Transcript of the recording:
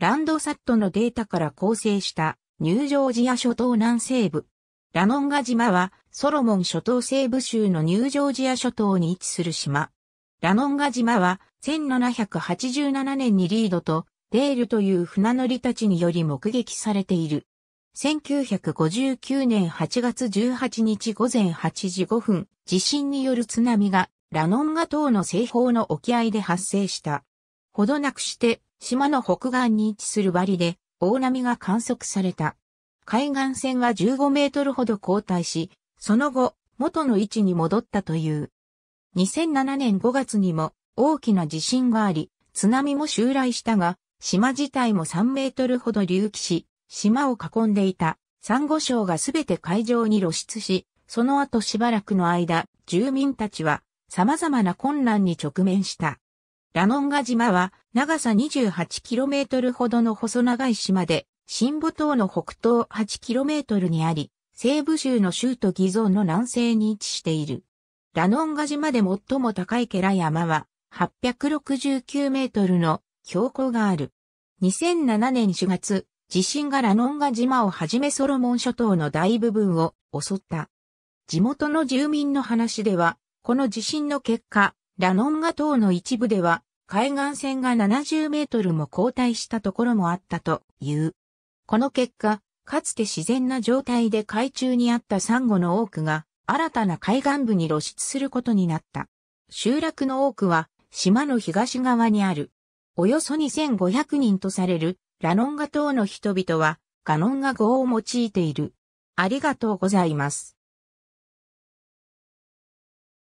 ランドサットのデータから構成したニュージョージア諸島南西部。ラノンガ島はソロモン諸島西部州のニュージョージア諸島に位置する島。ラノンガ島は1787年にリードとデールという船乗りたちにより目撃されている。1959年8月18日午前8時5分、地震による津波がラノンガ島の西方の沖合で発生した。ほどなくして島の北岸に位置するバリで大波が観測された。海岸線は15メートルほど後退し、その後、元の位置に戻ったという。2007年5月にも大きな地震があり、津波も襲来したが、島自体も3メートルほど隆起し、島を囲んでいたサンゴ礁がすべて海上に露出し、その後しばらくの間、住民たちは様々な困難に直面した。ラノンガ島は長さ 28km ほどの細長い島で、シンボ島の北東 8km にあり、西部州の州都偽造の南西に位置している。ラノンガ島で最も高いケラ山は869メートルの標高がある。2007年4月、地震がラノンガ島をはじめソロモン諸島の大部分を襲った。地元の住民の話では、この地震の結果、ラノンガ島の一部では、海岸線が70メートルも後退したところもあったという。この結果、かつて自然な状態で海中にあったサンゴの多くが、新たな海岸部に露出することになった。集落の多くは、島の東側にある。およそ2500人とされる、ラノンガ島の人々は、ガノンガ語を用いている。ありがとうございます。